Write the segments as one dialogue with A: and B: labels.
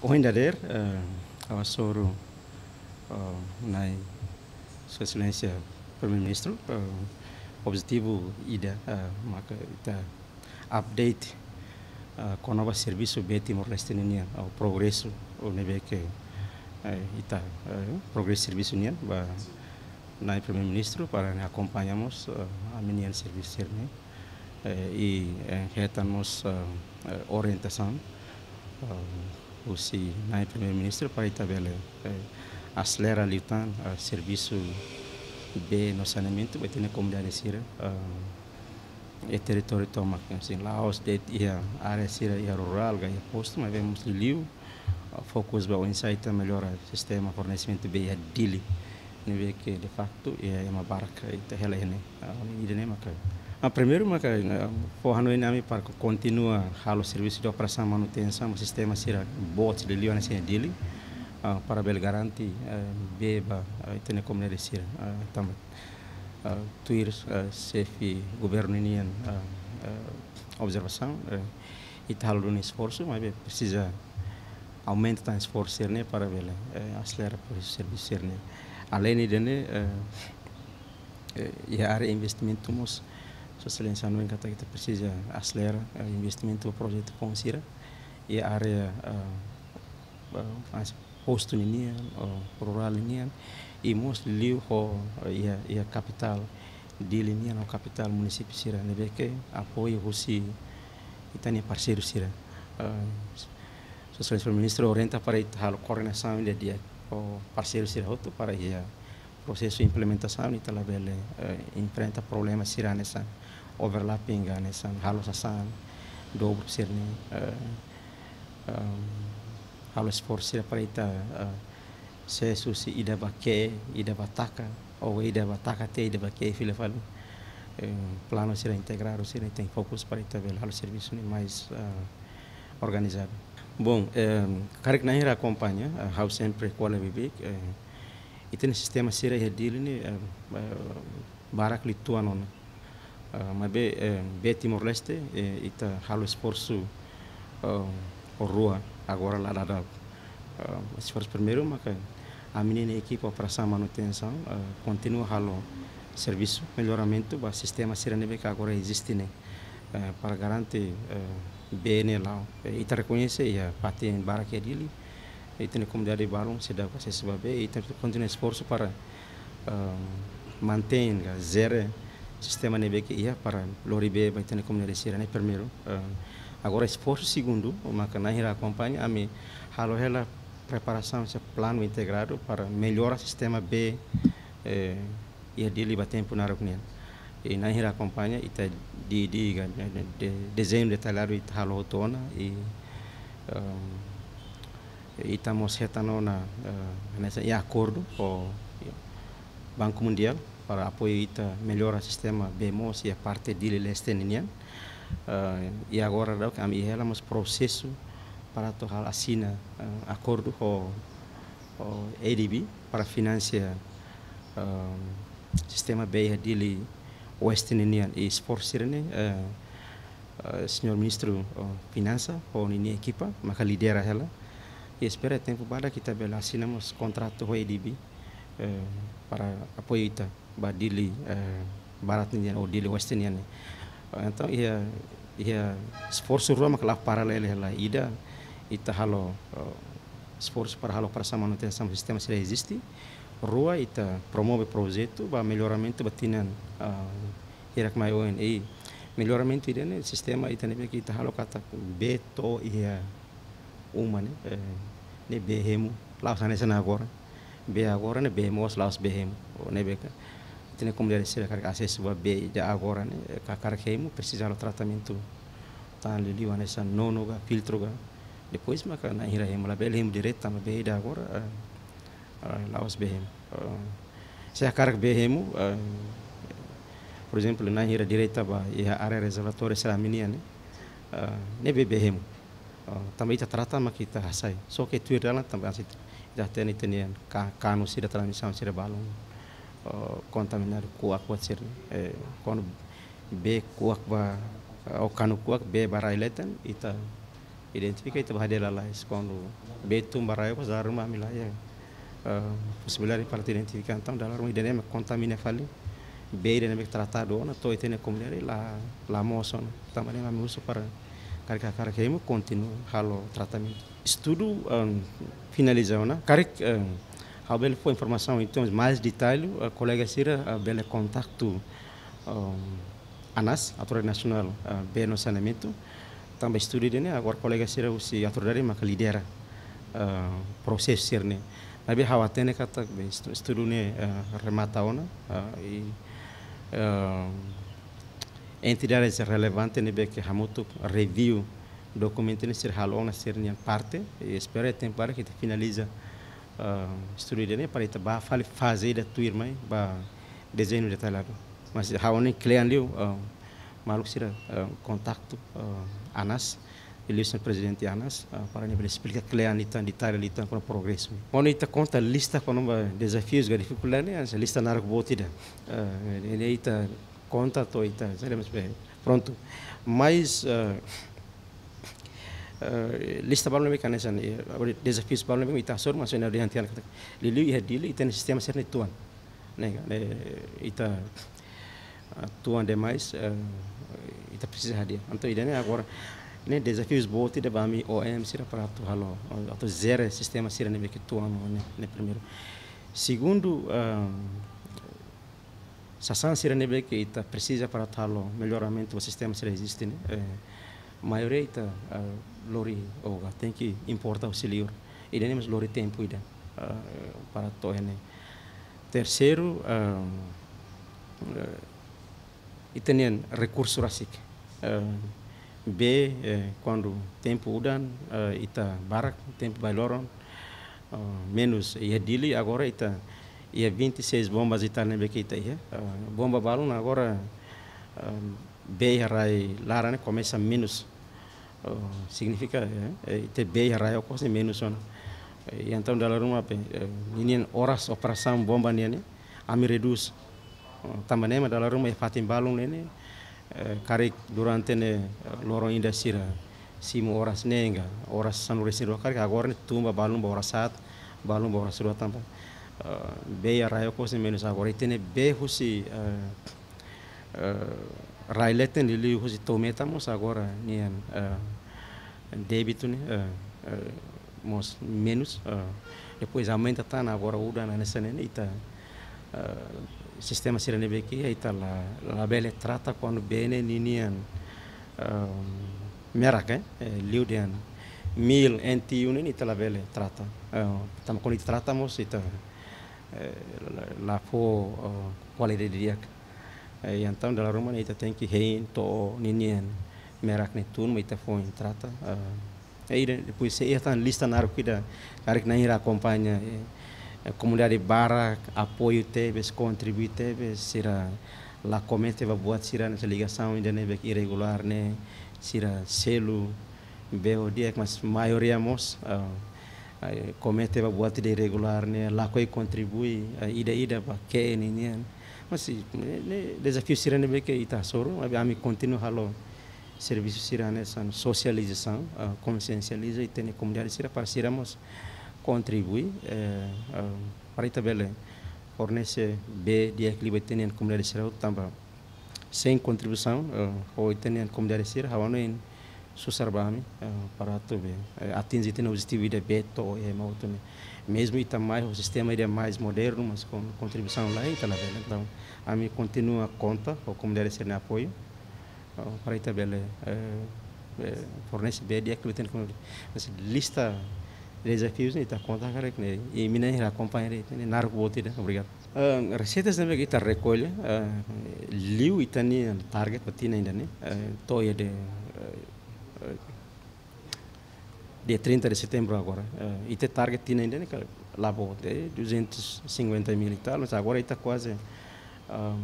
A: der eh, ao Soro, eh, na Sua Excelência Primeiro-Ministro, eh, objetivo ida maka ita update konova serviço be Timor Leste nia ao progresso o nebe que ita tá, progresso serviço nia ba na Primeiro-Ministro para acompanhamos a minha serviço nia né? e retamos orientação aussi naye premier ministre pa itabele eh, acelera ali o tan a eh, serviço be no saneamento vai ter na comunidade sira eh, e território de assim Laos de ia área sira ia rural ga ia posto mas vemos liu focus ba insight o sistema fornecimento de ia dili ne né, que é de facto é uma barca e terra lene e de nem a ah, primeira uma né? primeiro, forrano inami é para continua halo serviço de operação manutenção sistema sira bot de liona sin é dili ah, para bel garanti eh, beba itene ah, comunidade sira tam tuir sefi governo inian observação eh, e tal tá um esforço mas precisa aumenta o esforço né para ver eh, acelerar o serviço né além de né e área investimento mos sua Excelência não encanta que precisa acelerar o investimento do projeto com o Cira e a área uh, posto linha, uh, rural linha e mostra liu ah, e capital de linha o capital município Cira, né, que apoio Rússia e também parceiro Cira. Uh, Sua Excelência Ministro orienta para a coordenação de dia o parceiro Cira outro para o processo de implementação e talvez enfrenta problemas Cira nessa. overlapping kan, san halo sasan dobro sirni uh, eh, um, halo sforsi para ita eh, uh, susi ida bakke ida bataka o oh, ida bataka te ida bakke fila um, plano será integrado será tem fokus para ita bel halo serviço ni mais uh, organizado bom um, karik nahir akompanya, uh, how sempre qual bibik uh, e tem sistema será redil ni uh, uh, barak lituanon. né? mas ah, Mabe eh, bem Timor-Leste eh, ita halo esforço eh, o rua agora lá da ah, esforço primeiro mas a menina equipe operação manutenção ah, continua halo serviço melhoramento do sistema sirenebe que agora existe né para garantir bem lá ita reconhece e a parte em Baraquedili é e tem comunidade Barão se dá para se saber e tem continua esforço para manter né, zero sistema que ia para loribe vai ter como realizar né primeiro é. agora esforço segundo uma que acompanha a mim halo ela preparação esse plano integrado para melhorar o sistema B eh, a dele vai tempo na reunião e na hira acompanha e né, né, de de, de desenho detalhado e halo tona e um, e estamos retando na uh, nessa acordo com o Banco Mundial para apoio ita tá o sistema BMOS e a é parte dele lestenian é uh, ah, e agora dá né, que a minha ela mas processo para tocar assina uh, ah, acordo com o EDB para financiar uh, sistema beia dele lestenian e esforçar né Uh, senhor ministro uh, finança a minha equipa maka lidera ela e espera tempo para que também assinamos contrato com o EDB uh, eh, para apoio ita Badili eh, Barat Indian ya, ou oh, Dili West Indian então iya iya esforço Roma que lá paralela la ida ita halo eh, sports para halo para essa manutenção do sistema se existe rua ita promove projeto ba melhoramento batinan eh, irak mai ONE melhoramento ida né sistema ita ne que ita halo kata beto iya uma né ne behemu lá sana agora be agora ne behemu lá os behemo oh, ne tene come deve essere carcasse wabbe da agora ne ka carcaimo precisa lo tratamento tan liwa nessa nono ga filtro ga depois ma kana hira hem la bele hem diretta ma be da agora laos be hem se a carc be hem por exemplo na hira diretta ba e a área reservatória será minia ne ne be be hem também ita kita hasai so que tuir dalan também asita ita tene tene kanu sida transmissão sida balão contaminado eh, kuak watsir eh, kon be kuak ba eh, okanu kuak be bara ileten ita identifica ita bahadela lais kono be tum bara ko zarma milaya possibilidade para te identificar então da larma idene contamina fali be idene me tratado ona to itene comunidade la la moson tamane ma uso para karika karika imo continuo halo tratamento estudo um, finalizou na karik A Bela foi informação, então, mais detalhe, a colega Cira, a Bela contacto um, ah, a NAS, a Autoridade Nacional uh, ah, Beno Saneamento, também estudo né, agora a colega Cira, se a autoridade mas lidera uh, processo Cira, né. Nabi khawatene kata estudo né, uh, remata ona, uh, e uh, entidades relevantes né, que hamuto review documento né, ser halona ser né, parte, e espero espera é tempo para que te finaliza uh, ah, studionya para ba fal faze da tua mai ba desenho de talado tá mas há clean cliente uh, maluco sira ah, contacto ah, Anas, ele é o presidente anas para ele explicar é cliente litan detalhe litan para progresso quando ita conta lista quando ba desafios ga dificuldade né? essa lista narco botida uh, ele ita tá, conta to ita tá, sabemos bem pronto mas uh, lista balnami kanasan desafio balnami ita sor maso ina rihantian kata lilu iha dilu ita ni sistema serni tuan nega eh, ita tuan demais ita precisa hadia então ida ne agora ne desafios boti da bami OM sira para tu halo ato zero sistema sira ne que tuan ne ne primeiro segundo sasan sira ne que ita precisa para tu melhoramento do sistema eh, sira existe né eh, maioria ita lori oga importar importa auxiliar ida nem lori tempo ida né? uh, para tohene é, né? terceiro um, ah, eh, uh, recurso rássico. uh, ah, b eh, quando tempo udan uh, ita barak tempo bailoron uh, menos ia é dili agora ita é ia 26 bombas ita nebe ia uh, bomba balon agora uh, b rai lara né? começa menos Oh, significa ite bei rayo ko se menu yang yantam dala ruma pe eh? eh, ini oras operasam bomba niene ami redus oh, tamane ma dala rumah e fatim balung nene eh, karik durante ne lorong Indasira sira simu oras nenga oras sanure dua karik agora tumba balung ba saat balung ba oras sura tampa bei rayo ko se menu ite ne be husi raileten lili hoje tometa mos agora né débito né eh, eh, mos menos depois aumenta tá agora uda na nessa né ita sistema sirene beki ita tá la la bele trata quando bene ninian merak eh liudian mil enti unen ita tá la bele trata tam quando trata tratamos ita tá, la fo qualidade de Eh, yang yantam dala romana ita tenki hein to ninien kan, merak ne tun mo ita fo trata aí eh, eh, depois se esta lista na arquida cara que nem acompanha a comunidade barra apoio teve contribui teve será lá comente vai boa será nessa ligação ainda neve irregular né sira selo beo dia mas maioria mos comente vai boa de irregular né lá coi contribui ida ida para que ninguém kan. Mas assim? desafio sirene bem que está soro, a mim continuo halo serviço sirene socialização, a consciencializa e tem comunidade sira para siramos contribuir eh, para itabele né? fornece B de equilíbrio tem a comunidade sira também sem contribuição eh, ou tem a comunidade sira havano em susarbami eh, para tu eh, atingir o objetivo de B to e mau também né? Mesmo Itamar, tá o sistema ele é mais moderno, mas com contribuição lá em Itabela. Tá então, a mim continua a conta, ou como deve ser no né, apoio, para ah, Itabela tá é, é, é, fornece bem de aquilo que tem mas lista desafios e está conta cara que e mina irá acompanhar e narco botida né? obrigado uh, receitas também né, que está recolha uh, liu e tani target para ti ainda né uh, toia de uh, de 30 de setembro agora. Uh, e tem target tinha ainda naquela labor de 250 mil tá e tal, mas agora está quase uh,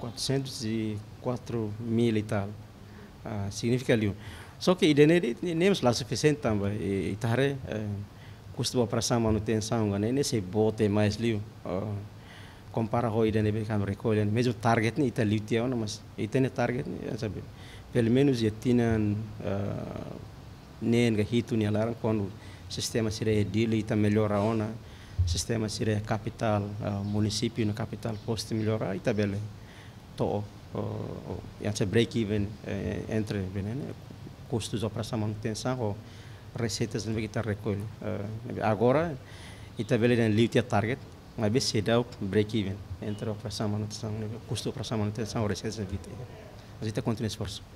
A: 404 mil e tal. Uh, ah, significa ali. Só que nem é suficiente também. E está é, custo de operação manutenção, né? nesse bote é mais ali. Uh, ah, compara com o IDNB que recolhe, né? mesmo target não está ali, mas ele tem target, né? sabe? Pelo menos já tinha uh, ah, nem nenga hitu é ni alaran quando sistema sira edile ita melhora ona sistema sira capital município no capital poste melhorar ita bele to uh, uh, break even uh, entre né, custos de operação manutenção ou receitas que ita tá recolhe uh, agora ita bele den liu target mas bem se dá o break even entre operação manutenção custo operação manutenção ou receitas de vita mas ita continua esforço